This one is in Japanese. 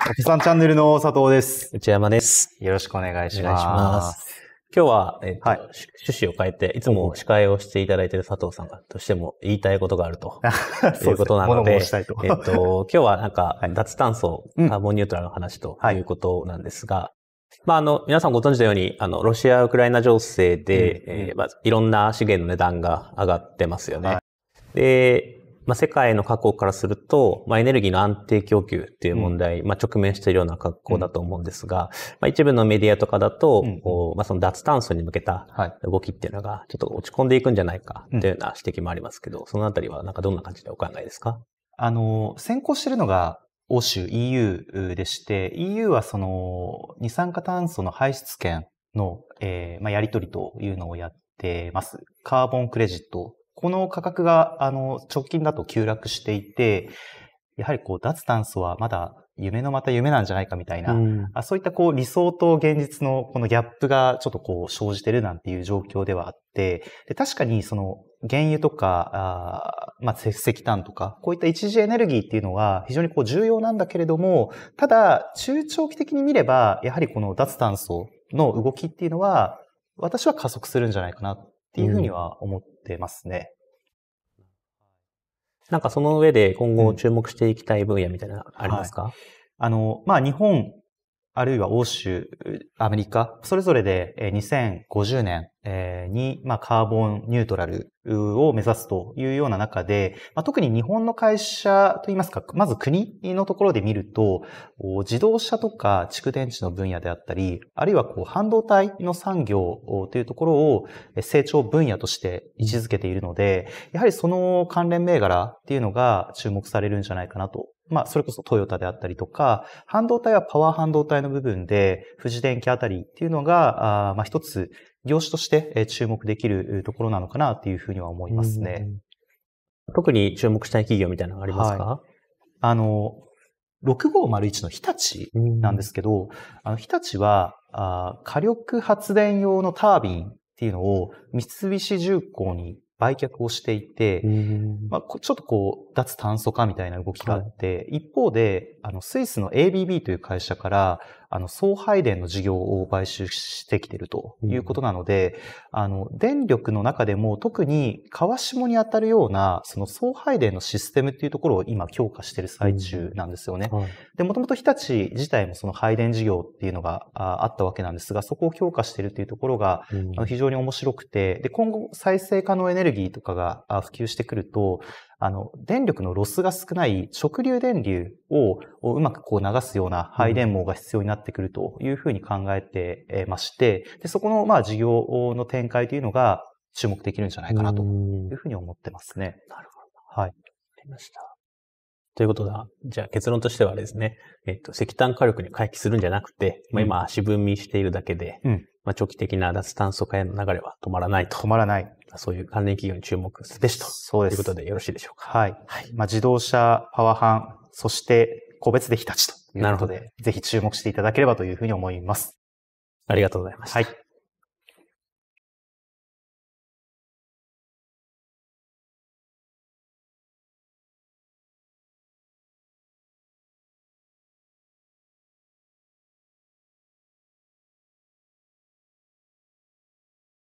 竹さんチャンネルの佐藤です。内山です。よろしくお願いします。ます今日は、えっと、はい、趣旨を変えて、いつも司会をしていただいている佐藤さんが、としても言いたいことがあると、いうことなので、えっと、今日はなんか、脱炭素、カーボンニュートラルの話ということなんですが、はいまあ、あの、皆さんご存知のように、あの、ロシア・ウクライナ情勢で、うん、えー、まあ、いろんな資源の値段が上がってますよね。はい、で、まあ、世界の各国からすると、まあ、エネルギーの安定供給っていう問題、うん、まあ、直面しているような格好だと思うんですが、まあ、一部のメディアとかだと、うん、まあ、その脱炭素に向けた動きっていうのが、ちょっと落ち込んでいくんじゃないかっていうような指摘もありますけど、うん、そのあたりはなんかどんな感じでお考えですかあの、先行しているのが、欧州 EU でして、EU はその、二酸化炭素の排出権の、えーまあ、やり取りというのをやってます。カーボンクレジットこの価格が、あの、直近だと急落していて、やはりこう、脱炭素はまだ夢のまた夢なんじゃないかみたいな、うん、あそういったこう理想と現実のこのギャップがちょっとこう生じてるなんていう状況ではあって、で確かにその原油とか、あまあ、石炭とか、こういった一時エネルギーっていうのは非常にこう重要なんだけれども、ただ中長期的に見れば、やはりこの脱炭素の動きっていうのは、私は加速するんじゃないかなっていうふうには思ってますね。なんかその上で今後注目していきたい分野みたいなのありますか、はい、あの、まあ、日本あるいは欧州、アメリカ、それぞれで2050年に、まあ、カーボンニュートラルを目指すというような中で、まあ、特に日本の会社といいますか、まず国のところで見ると、自動車とか蓄電池の分野であったり、あるいはこう半導体の産業というところを成長分野として位置づけているので、やはりその関連銘柄っていうのが注目されるんじゃないかなとまあ、それこそトヨタであったりとか、半導体はパワー半導体の部分で、富士電機あたりっていうのが、あまあ、一つ、業種として注目できるところなのかなっていうふうには思いますね。特に注目したい企業みたいなのがありますか、はい、あの、6501の日立なんですけど、あの日立はあ火力発電用のタービンっていうのを三菱重工に売却をしていて、まあ、ちょっとこう、脱炭素化みたいな動きがあって、はい、一方で、あの、スイスの ABB という会社から、あの、送配電の事業を買収してきてるということなので、うん、あの、電力の中でも特に川下に当たるような、その送配電のシステムっていうところを今強化している最中なんですよね。うんはい、で、もともと日立自体もその配電事業っていうのがあったわけなんですが、そこを強化しているっていうところが、うん、非常に面白くて、で、今後再生可能エネルギーとかが普及してくると、あの、電力のロスが少ない直流電流をうまくこう流すような配電網が必要になってくるというふうに考えてまして、でそこのまあ事業の展開というのが注目できるんじゃないかなというふうに思ってますね。なるほど。はい。わかりました。ということだ。じゃあ結論としてはですね、えっと、石炭火力に回帰するんじゃなくて、うん、まあ、今、足踏みしているだけで、うん、まあ、長期的な脱炭素化への流れは止まらないと。止まらない。そういう関連企業に注目すべしということでよろしいでしょうか。はい。はい、まあ、自動車、パワハン、そして個別で日立ということで、なるほどぜひ注目していただければというふうに思います。ありがとうございました。はい。